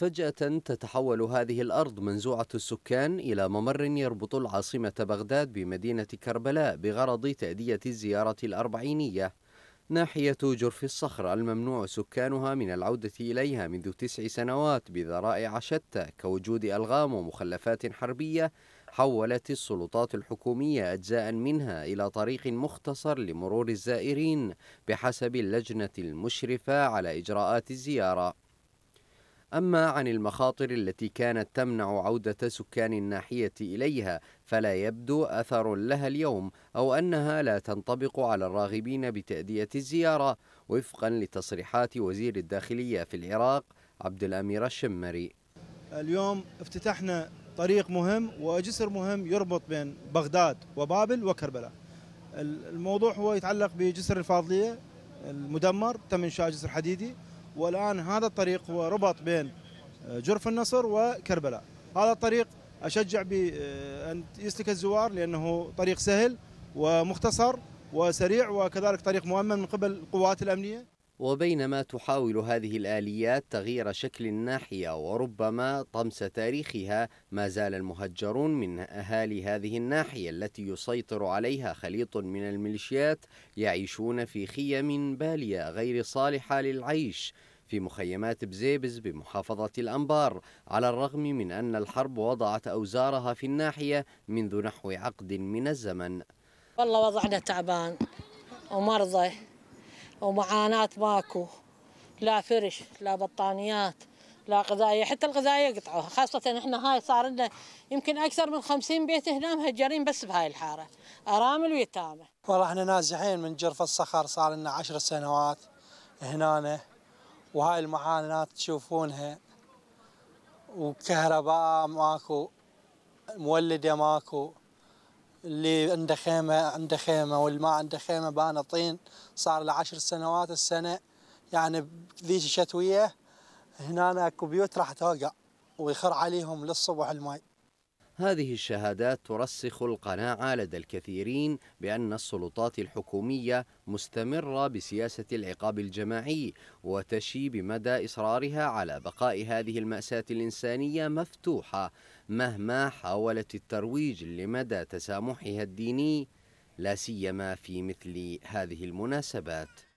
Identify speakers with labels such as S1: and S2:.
S1: فجأة تتحول هذه الأرض منزوعة السكان إلى ممر يربط العاصمة بغداد بمدينة كربلاء بغرض تأدية الزيارة الأربعينية ناحية جرف الصخر الممنوع سكانها من العودة إليها منذ تسع سنوات بذرائع شتى كوجود ألغام ومخلفات حربية حولت السلطات الحكومية أجزاء منها إلى طريق مختصر لمرور الزائرين بحسب اللجنة المشرفة على إجراءات الزيارة أما عن المخاطر التي كانت تمنع عودة سكان الناحية إليها فلا يبدو أثر لها اليوم أو أنها لا تنطبق على الراغبين بتأدية الزيارة وفقا لتصريحات وزير الداخلية في العراق عبد الأمير الشمري
S2: اليوم افتتحنا طريق مهم وجسر مهم يربط بين بغداد وبابل وكربلاء الموضوع هو يتعلق بجسر الفاضلية المدمر تم إنشاء جسر حديدي والآن هذا الطريق هو ربط بين آه، جرف النصر وكربلاء هذا الطريق أشجع بأن آه، يسلك الزوار لأنه طريق سهل ومختصر وسريع وكذلك طريق
S1: مؤمن من قبل القوات الأمنية وبينما تحاول هذه الآليات تغيير شكل الناحية وربما طمس تاريخها ما زال المهجرون من أهالي هذه الناحية التي يسيطر عليها خليط من الميليشيات يعيشون في خيم بالية غير صالحة للعيش في مخيمات بزيبز بمحافظة الأنبار على الرغم من أن الحرب وضعت أوزارها في الناحية منذ نحو عقد من الزمن
S3: والله وضعنا تعبان ومرضى ومعاناة ماكو لا فرش لا بطانيات لا غذائية حتى الغذائية قطعوها خاصة احنا هاي صار لنا يمكن أكثر من خمسين بيت هنا مهجرين بس بهاي الحارة أرامل ويتامى
S4: والله احنا نازحين من جرف الصخر صار لنا عشر سنوات هنا وهاي المعاناة تشوفونها وكهرباء ماكو مولدة ماكو اللي عنده خيمة عنده خيمة واللي ما عنده خيمة بان طين صار له عشر سنوات السنة يعني بذيك الشتوية هنا اكو بيوت راح توقع ويخر عليهم للصبح الماي
S1: هذه الشهادات ترسخ القناعة لدى الكثيرين بأن السلطات الحكومية مستمرة بسياسة العقاب الجماعي وتشي بمدى إصرارها على بقاء هذه المأساة الإنسانية مفتوحة مهما حاولت الترويج لمدى تسامحها الديني لا سيما في مثل هذه المناسبات